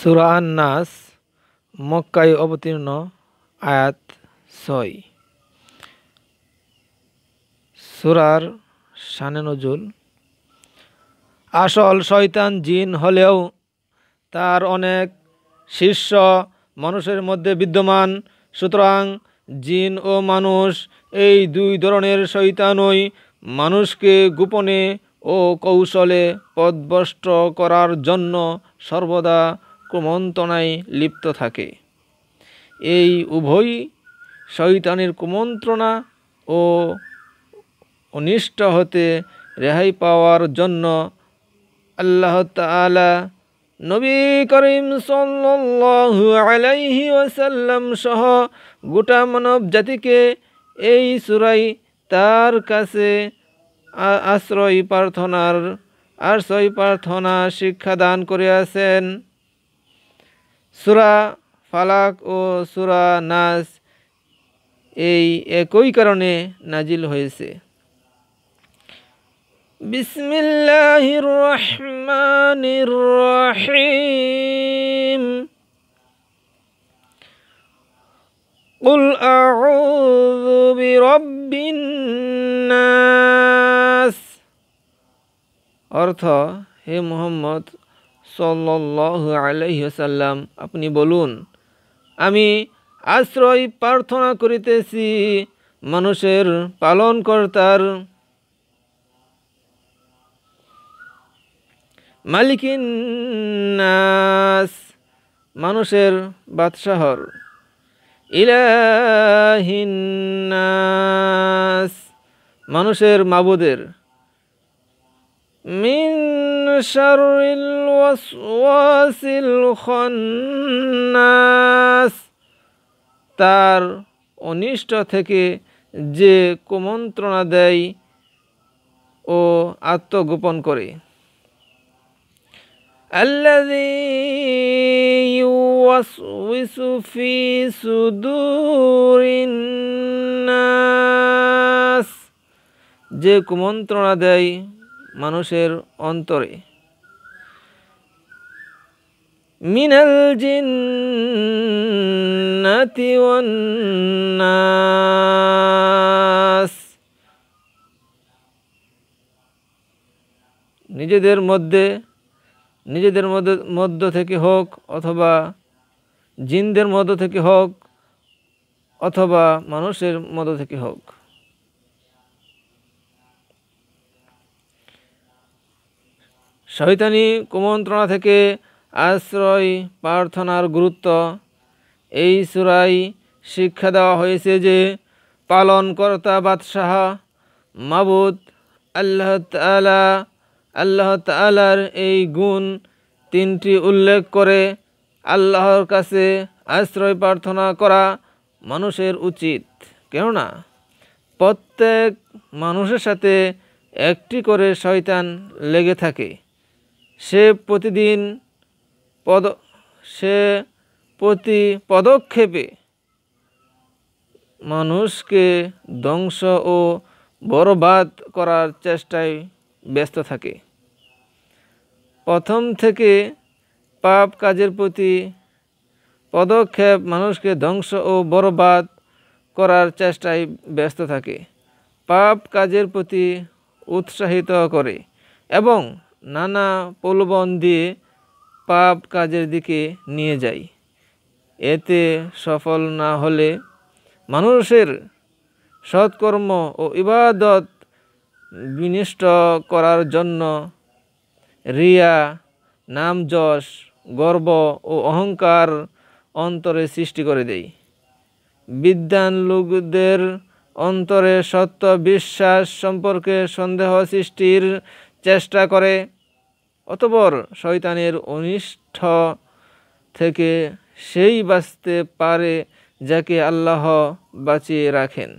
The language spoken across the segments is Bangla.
সুরান নাস মক্কায় অবতীর্ণ আয়াত ছয় সুরার শানে নজুল আসল শয়তান জিন হলেও তার অনেক শিষ্য মানুষের মধ্যে বিদ্যমান সুতরাং জিন ও মানুষ এই দুই ধরনের শৈতানই মানুষকে গোপনে ও কৌশলে পদভষ্ট করার জন্য সর্বদা কুমন্ত্রণায় লিপ্ত থাকে এই উভয়ই শয়তানের কুমন্ত্রণা ও অনিষ্ট হতে রেহাই পাওয়ার জন্য আল্লাহ তালা নবী করিম সাল্লু আলাইহি ওয়াসাল্লাম সহ গোটা মানব জাতিকে এই সুরাই তার কাছে আশ্রয় প্রার্থনার আশ্রয় প্রার্থনা শিক্ষা দান করিয়াছেন সুরা ফালাক ও সুরা নাস এই একই কারণে নাজিল হয়েছে বিসমিল্লাহির রহমানির রহিম قل أعوذ برب الناس অর্থ হে মোহাম্মদ সাল্লাহ আপনি বলুন আমি আশ্রয় প্রার্থনা করিতেছি মানুষের পালন মালিকিন মালিকিনাস মানুষের বাদশাহর ইলাহিনাস মানুষের মাবুদের মিন সারিল ওয়াসওয়াসিল খন্নাস তার অনিষ্ট থেকে যে কুমন্ত্রণা দেয় ও আত্মগোপন করে الذي يوسوس যে কুমন্ত্রণা দেয় মানুষের অন্তরে من الجنة والناس নিজেদের মধ্যে নিজেদের মধ্যে মধ্য থেকে হোক অথবা জিনদের মধ্য থেকে হোক অথবা মানুষের মধ্য থেকে হোক শৈতানি কুমন্ত্রণা থেকে আশ্রয় প্রার্থনার গুরুত্ব এই সুরাই শিক্ষা দেওয়া হয়েছে যে পালনকর্তা বাদশাহ মাবুদ আল্লাহ তালা আল্লাহ তালার এই গুণ তিনটি উল্লেখ করে আল্লাহর কাছে আশ্রয় প্রার্থনা করা মানুষের উচিত কেননা প্রত্যেক মানুষের সাথে একটি করে শয়তান লেগে থাকে সে প্রতিদিন পদ সে প্রতি পদক্ষেপে মানুষকে ধ্বংস ও বরবাদ করার চেষ্টায় ব্যস্ত থাকে প্রথম থেকে পাপ কাজের প্রতি পদক্ষেপ মানুষকে ধ্বংস ও বরবাদ করার চেষ্টায় ব্যস্ত থাকে পাপ কাজের প্রতি উৎসাহিত করে এবং নানা প্রলোভন দিয়ে পাপ কাজের দিকে নিয়ে যায় এতে সফল না হলে মানুষের সৎকর্ম ও ইবাদত বিনিষ্ট করার জন্য রিয়া নাম যশ গর্ব ও অহংকার অন্তরে সৃষ্টি করে দেয় বিদ্যান লোকদের অন্তরে সত্য বিশ্বাস সম্পর্কে সন্দেহ সৃষ্টির চেষ্টা করে অতপর শয়তানের অনিষ্ঠ থেকে সেই বাঁচতে পারে যাকে আল্লাহ বাঁচিয়ে রাখেন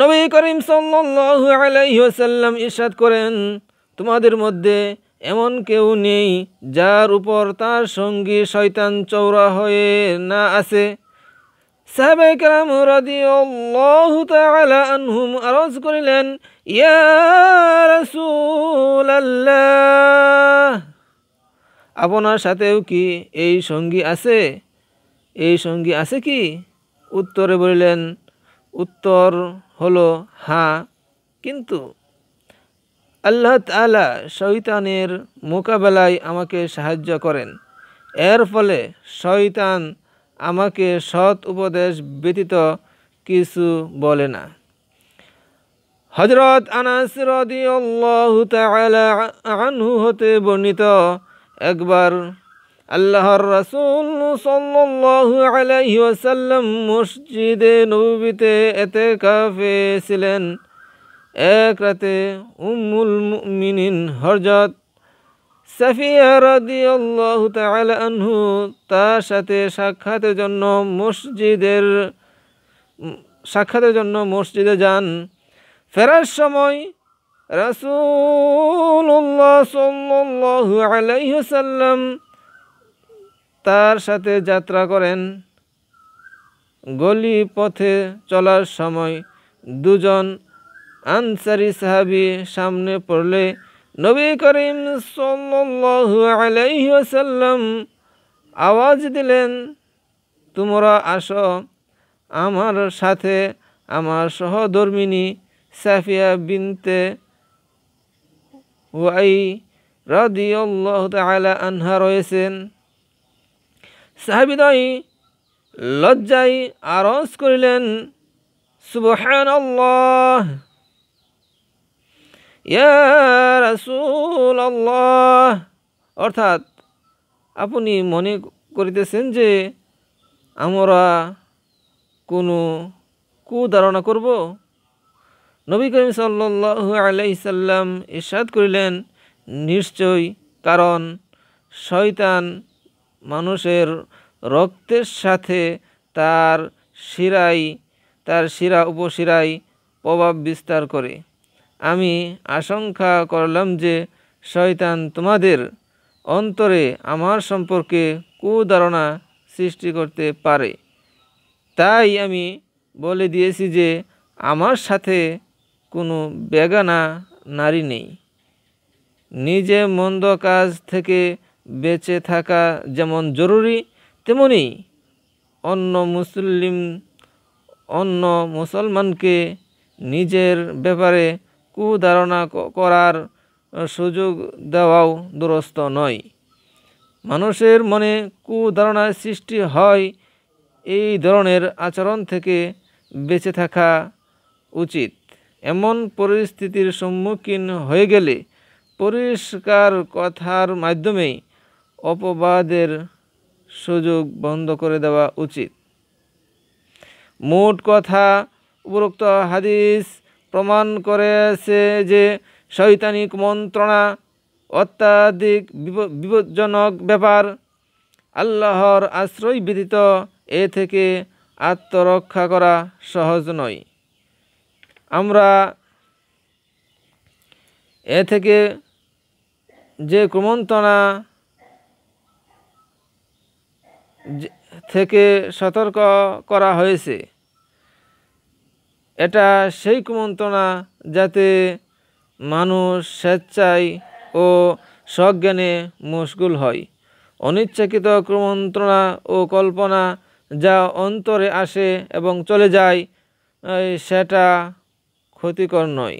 নবী করিম সাল্লাল্লাহু ইসাদ ইরশাদ করেন তোমাদের মধ্যে এমন কেউ নেই যার উপর তার সঙ্গী শয়তান চৌরা হয়ে না আছে করিলেন আপনার সাথেও কি এই সঙ্গী আছে এই সঙ্গী আছে কি উত্তরে বলিলেন উত্তর হলো হ্যাঁ কিন্তু আল্লাহ তালা শয়তানের মোকাবেলায় আমাকে সাহায্য করেন এর ফলে শয়তান আমাকে সৎ উপদেশ ব্যতীত কিছু বলে না হজরত আনাস আনহু হতে বর্ণিত একবার আল্লাহর রাসুল সাল্লু আলাইসাল্লাম মসজিদে নবীতে এতে কাফে ছিলেন এক রাতে উম্মুল মিনিন হরজত সাফিয়া রাদি আল্লাহ আনহু তার সাথে সাক্ষাতের জন্য মসজিদের সাক্ষাতের জন্য মসজিদে যান ফেরার সময় রাসুল্লাহ সাল্লাল্লাহু আলাইহি তার সাথে যাত্রা করেন গলি পথে চলার সময় দুজন আনসারি সাহাবি সামনে পড়লে নবী করিম সাল্লাসাল্লাম আওয়াজ দিলেন তোমরা আসো আমার সাথে আমার সহধর্মিনী সাফিয়া বিনতে ওয়াই রদিউল্লাহ তালা আনহা রয়েছেন সাহাবিদয় লজ্জায় আরজ করিলেন সুবহান আল্লাহ ইয়া রাসুল আল্লাহ অর্থাৎ আপনি মনে করিতেছেন যে আমরা কোনো কু ধারণা করব নবী করিম সাল্লু আলাইসাল্লাম ইসাদ করিলেন নিশ্চয় কারণ শয়তান মানুষের রক্তের সাথে তার শিরাই তার শিরা উপশিরায় প্রভাব বিস্তার করে আমি আশঙ্কা করলাম যে শয়তান তোমাদের অন্তরে আমার সম্পর্কে কুধারণা সৃষ্টি করতে পারে তাই আমি বলে দিয়েছি যে আমার সাথে কোনো বেগানা নারী নেই নিজে মন্দ কাজ থেকে বেঁচে থাকা যেমন জরুরি তেমনি অন্য মুসলিম অন্য মুসলমানকে নিজের ব্যাপারে কুধারণা করার সুযোগ দেওয়াও দুরস্ত নয় মানুষের মনে কুধারণার সৃষ্টি হয় এই ধরনের আচরণ থেকে বেঁচে থাকা উচিত এমন পরিস্থিতির সম্মুখীন হয়ে গেলে পরিষ্কার কথার মাধ্যমেই অপবাদের সুযোগ বন্ধ করে দেওয়া উচিত মোট কথা উপরোক্ত হাদিস প্রমাণ করেছে যে শৈতানিক মন্ত্রণা অত্যাধিক বিপজ্জনক ব্যাপার আল্লাহর আশ্রয় ব্যতীত এ থেকে আত্মরক্ষা করা সহজ নয় আমরা এ থেকে যে কুমন্ত্রণা থেকে সতর্ক করা হয়েছে এটা সেই কুমন্ত্রণা যাতে মানুষ স্বেচ্ছায় ও সজ্ঞানে মশগুল হয় অনিচ্ছাকৃত কুমন্ত্রণা ও কল্পনা যা অন্তরে আসে এবং চলে যায় সেটা ক্ষতিকর নয়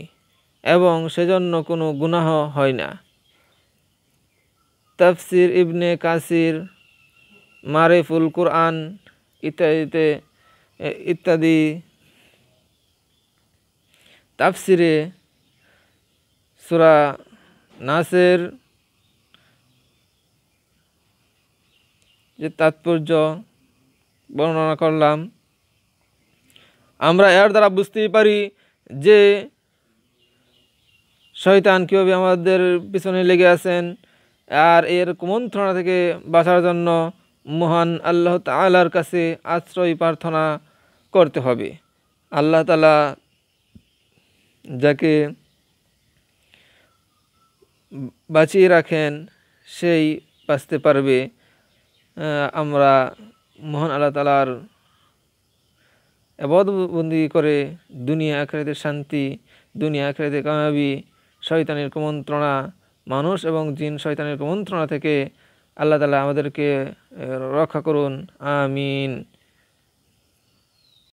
এবং সেজন্য কোনো গুনাহ হয় না তাফসির ইবনে কাসির মারেফুল কুরআন ইত্যাদিতে ইত্যাদি তাফসিরে সুরা নাসের যে তাৎপর্য বর্ণনা করলাম আমরা এর দ্বারা বুঝতেই পারি যে শয়তান কীভাবে আমাদের পিছনে লেগে আছেন আর এর কুমন্ত্রণা থেকে বাঁচার জন্য মহান আল্লাহ তালার কাছে আশ্রয় প্রার্থনা করতে হবে আল্লাহ তালা যাকে বাঁচিয়ে রাখেন সেই বাঁচতে পারবে আমরা মহান আল্লাহ তালার এবদবন্দি করে দুনিয়া আখড়াতে শান্তি দুনিয়া আখড়াতে কামাবি শয়তানের কুমন্ত্রণা মানুষ এবং জিন শয়তানের কুমন্ত্রণা থেকে আল্লাহ তালা আমাদেরকে রক্ষা করুন আমিন